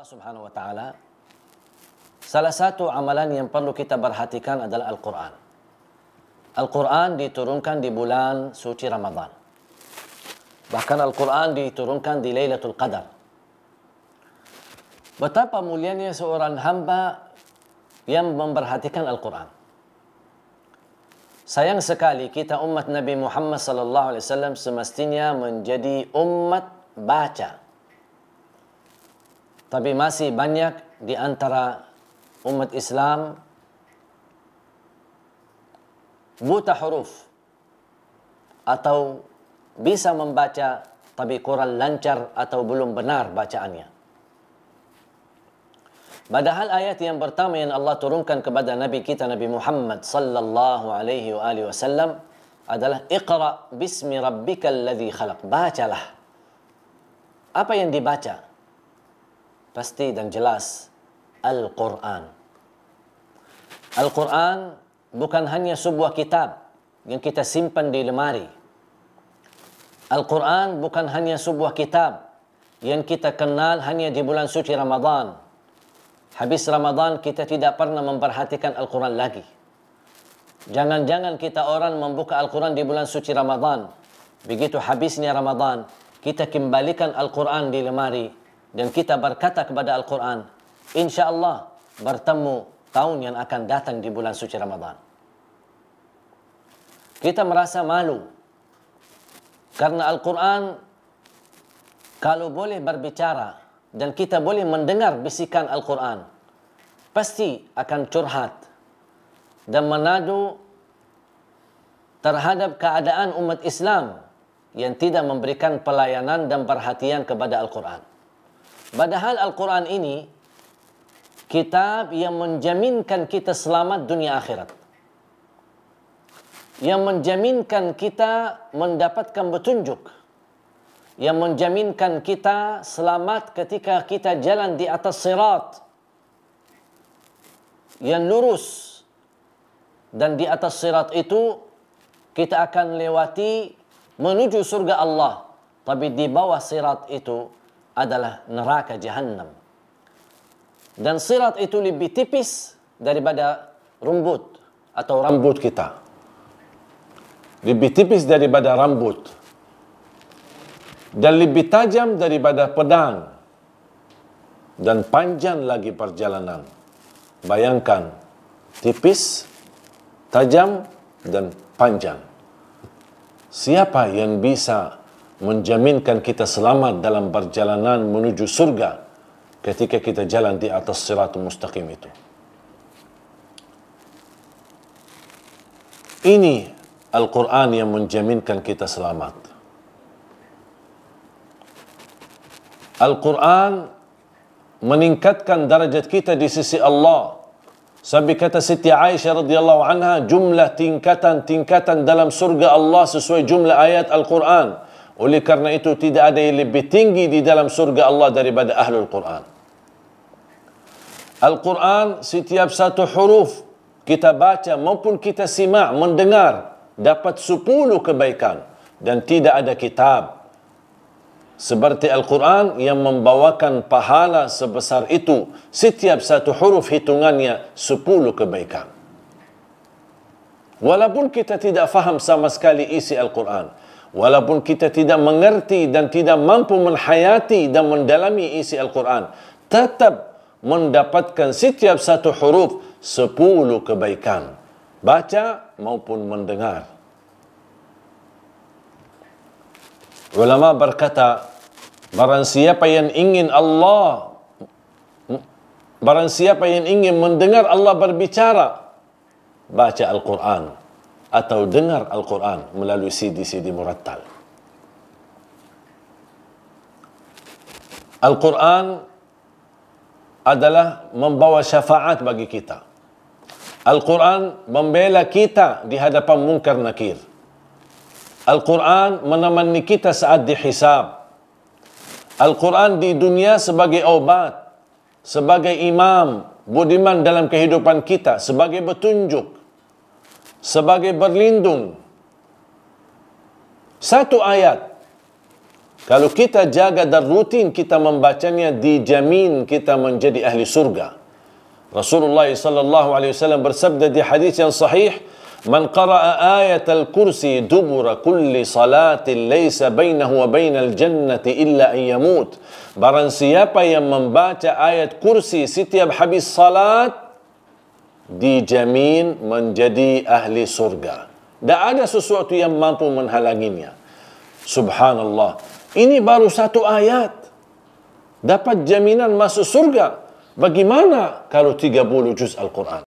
Allah Subhanahu wa taala salah satu amalan yang perlu kita perhatikan adalah Al-Qur'an. Al-Qur'an diturunkan di bulan suci Ramadan. Bahkan Al-Qur'an diturunkan di Lailatul Qadar. Betapa mulianya seorang hamba yang memperhatikan Al-Qur'an. Sayang sekali kita umat Nabi Muhammad sallallahu alaihi wasallam semestinya menjadi umat baca tapi masih banyak di antara umat Islam buta huruf atau bisa membaca tapi kurang lancar atau belum benar bacaannya. Padahal ayat yang pertama yang Allah turunkan kepada Nabi kita Nabi Muhammad sallallahu alaihi wa alihi wasallam adalah Iqra bismi rabbikal ladzi khalaq. Bacalah. Apa yang dibaca? pasti dan jelas Al-Quran. Al-Quran bukan hanya sebuah kitab yang kita simpan di lemari. Al-Quran bukan hanya sebuah kitab yang kita kenal hanya di bulan suci Ramadan. Habis Ramadan kita tidak pernah memperhatikan Al-Quran lagi. Jangan-jangan kita orang membuka Al-Quran di bulan suci Ramadan. Begitu habisnya Ramadan, kita kembalikan Al-Quran di lemari dan kita berkata kepada Al-Quran, insyaAllah bertemu tahun yang akan datang di bulan suci Ramadhan. Kita merasa malu karena Al-Quran kalau boleh berbicara dan kita boleh mendengar bisikan Al-Quran, pasti akan curhat dan menadu terhadap keadaan umat Islam yang tidak memberikan pelayanan dan perhatian kepada Al-Quran. Padahal Al-Quran ini kitab yang menjaminkan kita selamat dunia akhirat. Yang menjaminkan kita mendapatkan petunjuk. Yang menjaminkan kita selamat ketika kita jalan di atas sirat. Yang lurus. Dan di atas sirat itu kita akan lewati menuju surga Allah. Tapi di bawah sirat itu adalah neraka jahanam. Dan sirat itu lebih tipis daripada rumput atau rambut kita. Lebih tipis daripada rambut. Dan lebih tajam daripada pedang. Dan panjang lagi perjalanan. Bayangkan, tipis, tajam, dan panjang. Siapa yang bisa menjaminkan kita selamat dalam perjalanan menuju surga ketika kita jalan di atas sirat mustaqim itu. Ini Al-Quran yang menjaminkan kita selamat. Al-Quran meningkatkan darajat kita di sisi Allah. Sambil kata Siti Aisyah radhiyallahu anha jumlah tingkatan-tingkatan dalam surga Allah sesuai jumlah ayat Al-Quran. Al-Quran. Oleh karena itu tidak ada yang lebih tinggi di dalam surga Allah daripada ahlul Quran. Al-Quran setiap satu huruf kita baca maupun kita simak, mendengar dapat sepuluh kebaikan dan tidak ada kitab seperti Al-Quran yang membawakan pahala sebesar itu setiap satu huruf hitungannya sepuluh kebaikan. Walaupun kita tidak faham sama sekali isi Al-Quran, walaupun kita tidak mengerti dan tidak mampu menghayati dan mendalami isi Al-Quran, tetap mendapatkan setiap satu huruf sepuluh kebaikan. Baca maupun mendengar. Ulama berkata, barang siapa yang ingin Allah, barang siapa yang ingin mendengar Allah berbicara, baca Al-Quran atau dengar Al-Quran melalui CD-CD murattal. Al-Quran adalah membawa syafaat bagi kita. Al-Quran membela kita di hadapan mungkar nakir. Al-Quran menemani kita saat dihisab. Al-Quran di dunia sebagai obat, sebagai imam, budiman dalam kehidupan kita, sebagai petunjuk, sebagai berlindung. Satu ayat. Kalau kita jaga dan rutin kita membacanya, dijamin kita menjadi ahli surga. Rasulullah sallallahu alaihi wasallam bersabda di hadis yang sahih, "Man qara'a ayat al-kursi dubura kulli salatin laysa bainahu wa bainal jannati illa an yamut." Barang siapa yang membaca ayat kursi setiap habis salat, dijamin menjadi ahli surga. Tak ada sesuatu yang mampu menghalanginya. Subhanallah. Ini baru satu ayat. Dapat jaminan masuk surga. Bagaimana kalau 30 juz Al-Quran?